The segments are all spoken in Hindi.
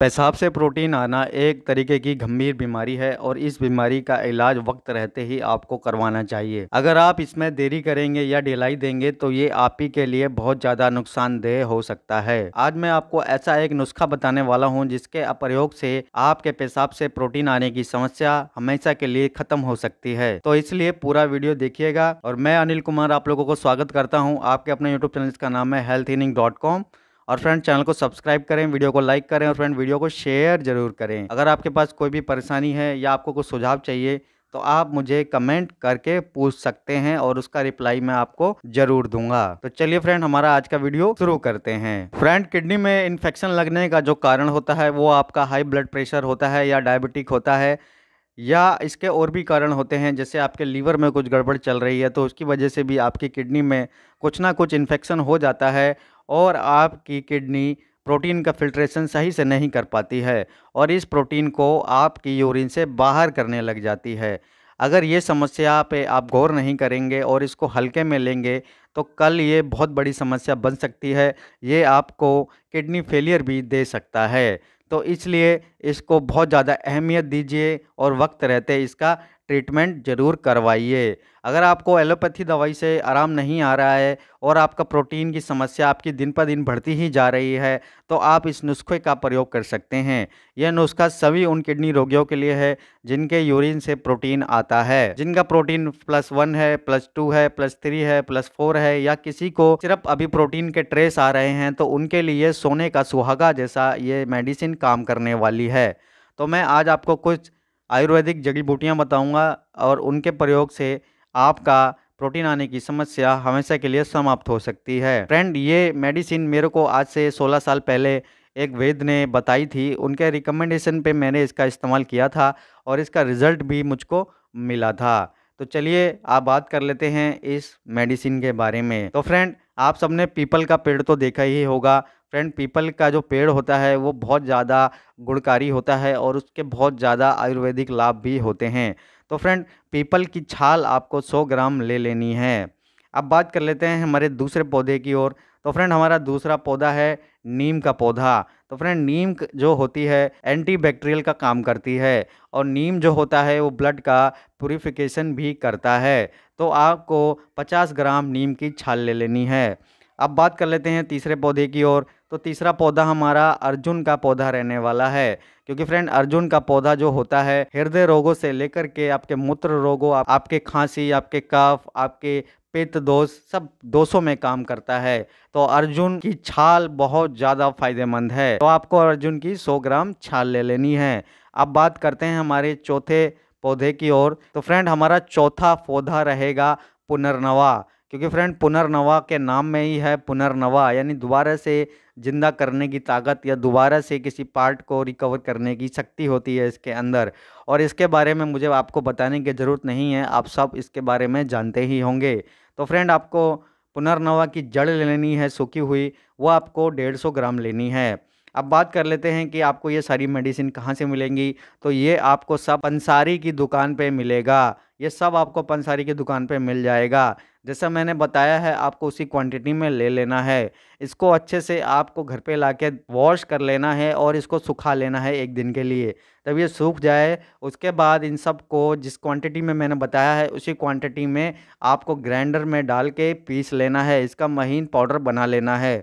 पेशाब से प्रोटीन आना एक तरीके की गंभीर बीमारी है और इस बीमारी का इलाज वक्त रहते ही आपको करवाना चाहिए अगर आप इसमें देरी करेंगे या ढिलाई देंगे तो ये आप ही के लिए बहुत ज्यादा नुकसानदेह हो सकता है आज मैं आपको ऐसा एक नुस्खा बताने वाला हूँ जिसके प्रयोग से आपके पेशाब से प्रोटीन आने की समस्या हमेशा के लिए खत्म हो सकती है तो इसलिए पूरा वीडियो देखिएगा और मैं अनिल कुमार आप लोगों को स्वागत करता हूँ आपके अपने यूट्यूब चैनल का नाम है हेल्थ और फ्रेंड चैनल को सब्सक्राइब करें वीडियो को लाइक करें और फ्रेंड वीडियो को शेयर जरूर करें अगर आपके पास कोई भी परेशानी है या आपको कुछ सुझाव चाहिए तो आप मुझे कमेंट करके पूछ सकते हैं और उसका रिप्लाई मैं आपको जरूर दूंगा तो चलिए फ्रेंड हमारा आज का वीडियो शुरू करते हैं फ्रेंड किडनी में इन्फेक्शन लगने का जो कारण होता है वो आपका हाई ब्लड प्रेशर होता है या डायबिटिक होता है या इसके और भी कारण होते हैं जैसे आपके लीवर में कुछ गड़बड़ चल रही है तो उसकी वजह से भी आपकी किडनी में कुछ ना कुछ इन्फेक्शन हो जाता है और आपकी किडनी प्रोटीन का फिल्ट्रेशन सही से नहीं कर पाती है और इस प्रोटीन को आपकी यूरिन से बाहर करने लग जाती है अगर ये समस्या पे आप गौर नहीं करेंगे और इसको हल्के में लेंगे तो कल ये बहुत बड़ी समस्या बन सकती है ये आपको किडनी फेलियर भी दे सकता है तो इसलिए इसको बहुत ज़्यादा अहमियत दीजिए और वक्त रहते इसका ट्रीटमेंट ज़रूर करवाइए अगर आपको एलोपैथी दवाई से आराम नहीं आ रहा है और आपका प्रोटीन की समस्या आपकी दिन पर दिन बढ़ती ही जा रही है तो आप इस नुस्खे का प्रयोग कर सकते हैं यह नुस्खा सभी उन किडनी रोगियों के लिए है जिनके यूरिन से प्रोटीन आता है जिनका प्रोटीन प्लस वन है प्लस टू है प्लस थ्री है प्लस फोर है या किसी को सिर्फ अभी प्रोटीन के ट्रेस आ रहे हैं तो उनके लिए सोने का सुहागा जैसा ये मेडिसिन काम करने वाली है तो मैं आज आपको कुछ आयुर्वेदिक जड़ी बूटियाँ बताऊँगा और उनके प्रयोग से आपका प्रोटीन आने की समस्या हमेशा के लिए समाप्त हो सकती है फ्रेंड ये मेडिसिन मेरे को आज से 16 साल पहले एक वेद ने बताई थी उनके रिकमेंडेशन पे मैंने इसका इस्तेमाल किया था और इसका रिज़ल्ट भी मुझको मिला था तो चलिए आप बात कर लेते हैं इस मेडिसिन के बारे में तो फ्रेंड आप सबने पीपल का पेड़ तो देखा ही होगा फ्रेंड पीपल का जो पेड़ होता है वो बहुत ज़्यादा गुणकारी होता है और उसके बहुत ज़्यादा आयुर्वेदिक लाभ भी होते हैं तो फ्रेंड पीपल की छाल आपको 100 ग्राम ले लेनी है अब बात कर लेते हैं हमारे दूसरे पौधे की ओर तो फ्रेंड हमारा दूसरा पौधा है नीम का पौधा तो फ्रेंड नीम जो होती है एंटीबैक्टीरियल का काम करती है और नीम जो होता है वो ब्लड का प्योरीफिकेशन भी करता है तो आपको 50 ग्राम नीम की छाल ले लेनी है अब बात कर लेते हैं तीसरे पौधे की ओर तो तीसरा पौधा हमारा अर्जुन का पौधा रहने वाला है क्योंकि फ्रेंड अर्जुन का पौधा जो होता है हृदय रोगों से लेकर के आपके मूत्र रोगों आप, आपके खांसी आपके कफ आपके पित्त दोष सब दोषों में काम करता है तो अर्जुन की छाल बहुत ज़्यादा फायदेमंद है तो आपको अर्जुन की 100 ग्राम छाल ले लेनी है अब बात करते हैं हमारे चौथे पौधे की ओर तो फ्रेंड हमारा चौथा पौधा रहेगा पुनर्नवा क्योंकि फ्रेंड पुनर्नवा के नाम में ही है पुनर्नवा यानी दोबारा से ज़िंदा करने की ताकत या दोबारा से किसी पार्ट को रिकवर करने की शक्ति होती है इसके अंदर और इसके बारे में मुझे आपको बताने की ज़रूरत नहीं है आप सब इसके बारे में जानते ही होंगे तो फ्रेंड आपको पुनर्नवा की जड़ लेनी है सूखी हुई वो आपको डेढ़ सौ ग्राम लेनी है अब बात कर लेते हैं कि आपको ये सारी मेडिसिन कहाँ से मिलेंगी तो ये आपको सब पंसारी की दुकान पर मिलेगा ये सब आपको पंसारी की दुकान पे मिल जाएगा जैसा मैंने बताया है आपको उसी क्वांटिटी में ले लेना है इसको अच्छे से आपको घर पे लाके वॉश कर लेना है और इसको सुखा लेना है एक दिन के लिए तब ये सूख जाए उसके बाद इन सब को जिस क्वांटिटी में मैंने बताया है उसी क्वांटिटी में आपको ग्राइंडर में डाल के पीस लेना है इसका महीन पाउडर बना लेना है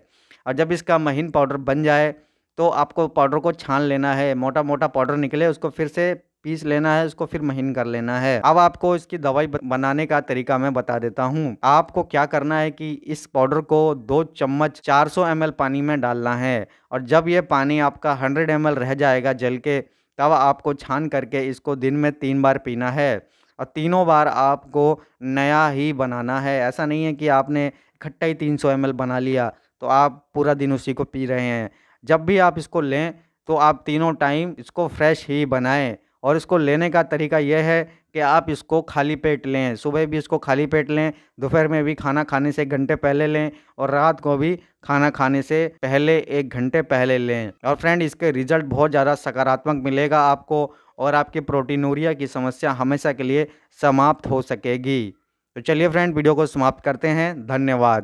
और जब इसका महीन पाउडर बन जाए तो आपको पाउडर को छान लेना है मोटा मोटा पाउडर निकले उसको फिर से पीस लेना है उसको फिर महीन कर लेना है अब आपको इसकी दवाई बनाने का तरीका मैं बता देता हूँ आपको क्या करना है कि इस पाउडर को दो चम्मच 400 सौ पानी में डालना है और जब ये पानी आपका 100 एम रह जाएगा जल के तब आपको छान करके इसको दिन में तीन बार पीना है और तीनों बार आपको नया ही बनाना है ऐसा नहीं है कि आपने इकट्ठा ही तीन सौ बना लिया तो आप पूरा दिन उसी को पी रहे हैं जब भी आप इसको लें तो आप तीनों टाइम इसको फ्रेश ही बनाएं और इसको लेने का तरीका यह है कि आप इसको खाली पेट लें सुबह भी इसको खाली पेट लें दोपहर में भी खाना खाने से एक घंटे पहले लें और रात को भी खाना खाने से पहले एक घंटे पहले लें और फ्रेंड इसके रिजल्ट बहुत ज़्यादा सकारात्मक मिलेगा आपको और आपकी प्रोटीनूरिया की समस्या हमेशा के लिए समाप्त हो सकेगी तो चलिए फ्रेंड वीडियो को समाप्त करते हैं धन्यवाद